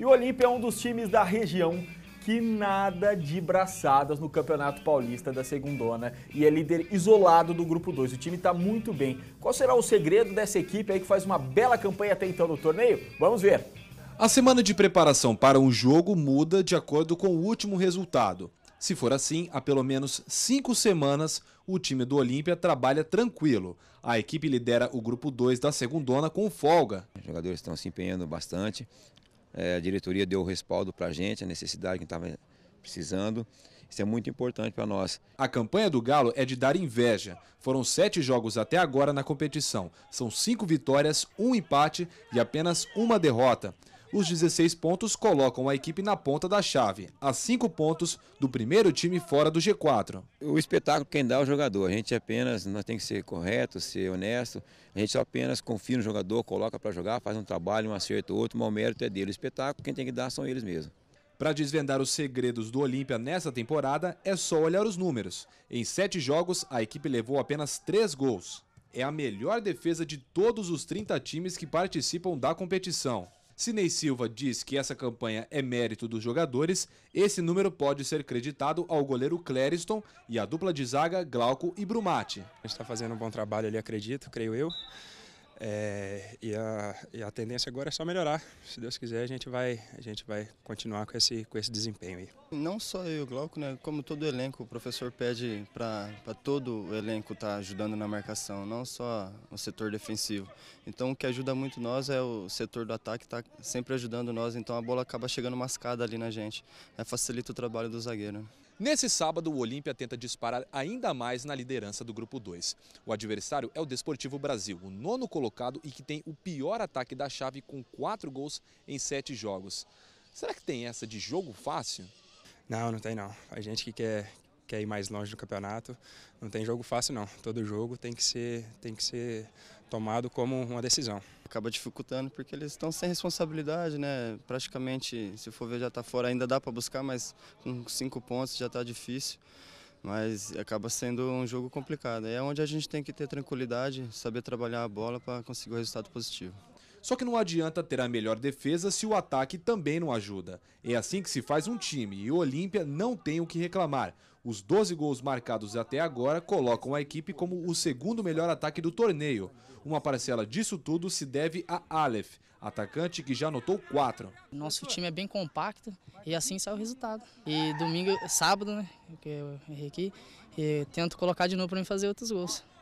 E o Olímpia é um dos times da região que nada de braçadas no Campeonato Paulista da Segundona e é líder isolado do grupo 2. O time está muito bem. Qual será o segredo dessa equipe aí que faz uma bela campanha até então no torneio? Vamos ver. A semana de preparação para um jogo muda de acordo com o último resultado. Se for assim, há pelo menos cinco semanas o time do Olímpia trabalha tranquilo. A equipe lidera o grupo 2 da segundona com folga. Os jogadores estão se empenhando bastante, é, a diretoria deu o respaldo para a gente, a necessidade que estava precisando. Isso é muito importante para nós. A campanha do Galo é de dar inveja. Foram sete jogos até agora na competição. São cinco vitórias, um empate e apenas uma derrota. Os 16 pontos colocam a equipe na ponta da chave, a 5 pontos do primeiro time fora do G4. O espetáculo quem dá é o jogador. A gente apenas, nós tem que ser correto, ser honesto. A gente só apenas confia no jogador, coloca para jogar, faz um trabalho, um acerto, outro, mas o mérito é dele. O espetáculo quem tem que dar são eles mesmos. Para desvendar os segredos do Olímpia nessa temporada, é só olhar os números. Em sete jogos, a equipe levou apenas três gols. É a melhor defesa de todos os 30 times que participam da competição. Sinei Silva diz que essa campanha é mérito dos jogadores. Esse número pode ser creditado ao goleiro Clériston e à dupla de zaga Glauco e Brumati. A gente está fazendo um bom trabalho ali, acredito, creio eu. É, e, a, e, a, tendência agora é só melhorar. Se Deus quiser, a gente vai, a gente vai continuar com esse, com esse desempenho aí. Não só eu, Glauco, né, como todo o elenco, o professor pede para todo o elenco estar tá ajudando na marcação, não só o setor defensivo. Então o que ajuda muito nós é o setor do ataque estar tá sempre ajudando nós, então a bola acaba chegando mascada ali na gente. É, facilita o trabalho do zagueiro. Né? Nesse sábado, o Olímpia tenta disparar ainda mais na liderança do Grupo 2. O adversário é o Desportivo Brasil, o nono colocado e que tem o pior ataque da chave com quatro gols em sete jogos. Será que tem essa de jogo fácil? Não, não tem não. A gente que quer, quer ir mais longe no campeonato. Não tem jogo fácil não. Todo jogo tem que ser, tem que ser tomado como uma decisão. Acaba dificultando porque eles estão sem responsabilidade, né? Praticamente, se for ver, já está fora. Ainda dá para buscar, mas com cinco pontos já está difícil. Mas acaba sendo um jogo complicado. É onde a gente tem que ter tranquilidade, saber trabalhar a bola para conseguir o um resultado positivo. Só que não adianta ter a melhor defesa se o ataque também não ajuda. É assim que se faz um time e o Olímpia não tem o que reclamar. Os 12 gols marcados até agora colocam a equipe como o segundo melhor ataque do torneio. Uma parcela disso tudo se deve a Aleph, atacante que já anotou 4. Nosso time é bem compacto e assim sai o resultado. E domingo, sábado, né, que eu errei aqui, tento colocar de novo para mim fazer outros gols.